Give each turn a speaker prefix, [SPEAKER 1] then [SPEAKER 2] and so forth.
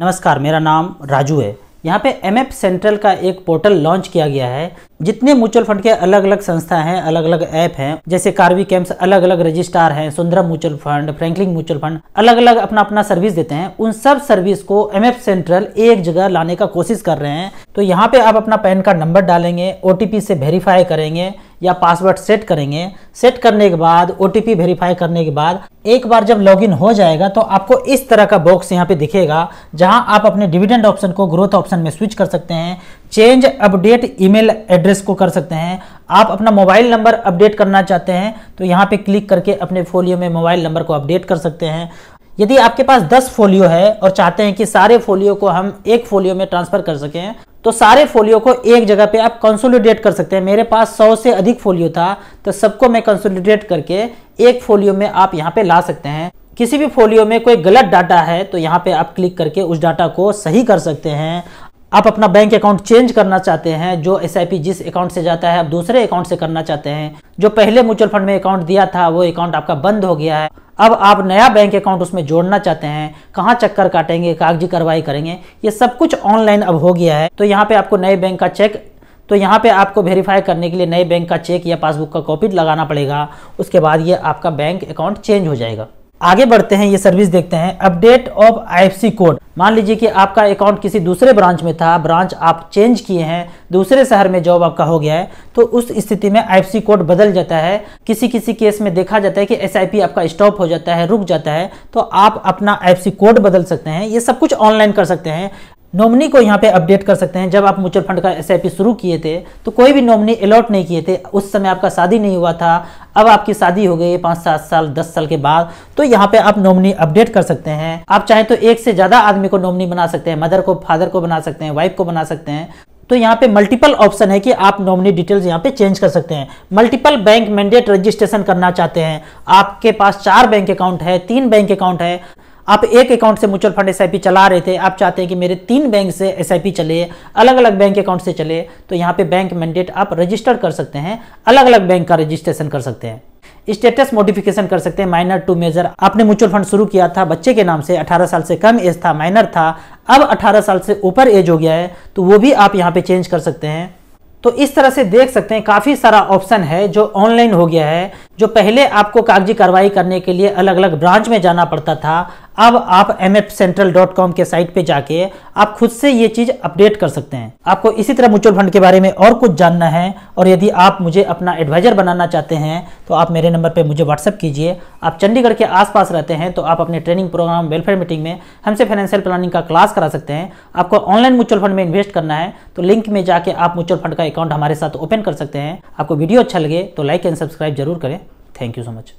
[SPEAKER 1] नमस्कार मेरा नाम राजू है यहाँ पे एम सेंट्रल का एक पोर्टल लॉन्च किया गया है जितने म्यूचुअल फंड के अलग अलग संस्था हैं अलग अलग ऐप हैं जैसे कार्वी कैंप्स अलग अलग रजिस्ट्रार हैं Sundaram mutual fund Franklin mutual fund अलग अलग अपना अपना सर्विस देते हैं उन सब सर्विस को एम सेंट्रल एक जगह लाने का कोशिश कर रहे हैं तो यहाँ पे आप अपना पैन कार्ड नंबर डालेंगे ओ से वेरीफाई करेंगे या पासवर्ड सेट करेंगे सेट करने के बाद ओ वेरीफाई करने के बाद एक बार जब लॉगिन हो जाएगा तो आपको इस तरह का बॉक्स यहाँ पे दिखेगा जहाँ आप अपने डिविडेंड ऑप्शन को ग्रोथ ऑप्शन में स्विच कर सकते हैं चेंज अपडेट ईमेल एड्रेस को कर सकते हैं आप अपना मोबाइल नंबर अपडेट करना चाहते हैं तो यहाँ पे क्लिक करके अपने फोलियो में मोबाइल नंबर को अपडेट कर सकते हैं यदि आपके पास 10 फोलियो है और चाहते हैं कि सारे फोलियो को हम एक फोलियो में ट्रांसफर कर सकें तो सारे फोलियो को एक जगह पे आप कंसोलिडेट कर सकते हैं मेरे पास 100 से अधिक फोलियो था तो सबको मैं कंसोलिडेट करके एक फोलियो में आप यहाँ पे ला सकते हैं किसी भी फोलियो में कोई गलत डाटा है तो यहाँ पे आप क्लिक करके उस डाटा को सही कर सकते हैं आप अपना बैंक अकाउंट चेंज करना चाहते हैं जो एस जिस अकाउंट से जाता है आप दूसरे अकाउंट से करना चाहते हैं जो पहले म्यूचुअल फंड में अकाउंट दिया था वो अकाउंट आपका बंद हो गया है अब आप नया बैंक अकाउंट उसमें जोड़ना चाहते हैं कहाँ चक्कर काटेंगे कागजी कार्रवाई करेंगे ये सब कुछ ऑनलाइन अब हो गया है तो यहाँ पे आपको नए बैंक का चेक तो यहाँ पे आपको वेरीफाई करने के लिए नए बैंक का चेक या पासबुक का कॉपी लगाना पड़ेगा उसके बाद ये आपका बैंक अकाउंट चेंज हो जाएगा आगे बढ़ते हैं ये सर्विस देखते हैं अपडेट ऑफ आईएफसी कोड मान लीजिए कि आपका अकाउंट किसी दूसरे ब्रांच में था ब्रांच आप चेंज किए हैं दूसरे शहर में जॉब आपका हो गया है तो उस स्थिति में आईएफसी कोड बदल जाता है किसी किसी केस में देखा जाता है कि एसआईपी आपका स्टॉप हो जाता है रुक जाता है तो आप अपना आईएफसी कोड बदल सकते हैं ये सब कुछ ऑनलाइन कर सकते हैं नॉमिनी को यहाँ पे अपडेट कर सकते हैं जब आप म्यूचुअल फंड का एस शुरू किए थे तो कोई भी नॉमिनी अलॉट नहीं किए थे उस समय आपका शादी नहीं हुआ था अब आपकी शादी हो गई है पाँच सात साल दस साल के बाद तो यहाँ पे आप नॉमिनी अपडेट कर सकते हैं आप चाहे तो एक से ज़्यादा आदमी को नॉमिनी बना सकते हैं मदर को फादर को बना सकते हैं वाइफ को बना सकते हैं तो यहाँ पे मल्टीपल ऑप्शन है कि आप नॉमिनी डिटेल्स यहाँ पे चेंज कर सकते हैं मल्टीपल बैंक मैंडेट रजिस्ट्रेशन करना चाहते हैं आपके पास चार बैंक अकाउंट है तीन बैंक अकाउंट है आप एक अकाउंट से म्यूचुअल फंड एस चला रहे थे आप चाहते हैं कि मेरे तीन बैंक से एस चले अलग अलग बैंक अकाउंट से चले तो यहाँ पे बैंक मैंडेट आप रजिस्टर कर सकते हैं अलग अलग बैंक का रजिस्ट्रेशन कर सकते हैं स्टेटस मोडिफिकेशन कर सकते हैं माइनर टू मेजर आपने म्यूचुअल फंड शुरू किया था बच्चे के नाम से 18 साल से कम एज था माइनर था अब 18 साल से ऊपर एज हो गया है तो वो भी आप यहाँ पे चेंज कर सकते हैं तो इस तरह से देख सकते हैं काफ़ी सारा ऑप्शन है जो ऑनलाइन हो गया है जो पहले आपको कागजी कार्रवाई करने के लिए अलग अलग ब्रांच में जाना पड़ता था अब आप एम सेंट्रल डॉट कॉम के साइट पे जाके आप खुद से ये चीज़ अपडेट कर सकते हैं आपको इसी तरह म्यूचुअल फंड के बारे में और कुछ जानना है और यदि आप मुझे अपना एडवाइज़र बनाना चाहते हैं तो आप मेरे नंबर पे मुझे व्हाट्सअप कीजिए आप चंडीगढ़ के आसपास रहते हैं तो आप अपने ट्रेनिंग प्रोग्राम वेलफेयर मीटिंग में हमसे फाइनेंशियल प्लानिंग का क्लास करा सकते हैं आपको ऑनलाइन म्यूचुअल फंड में इन्वेस्ट करना है तो लिंक में जाके आप म्यूचुअल फंड का अकाउंट हमारे साथ ओपन कर सकते हैं आपको वीडियो अच्छा लगे तो लाइक एंड सब्सक्राइब जरूर करें Thank you so much.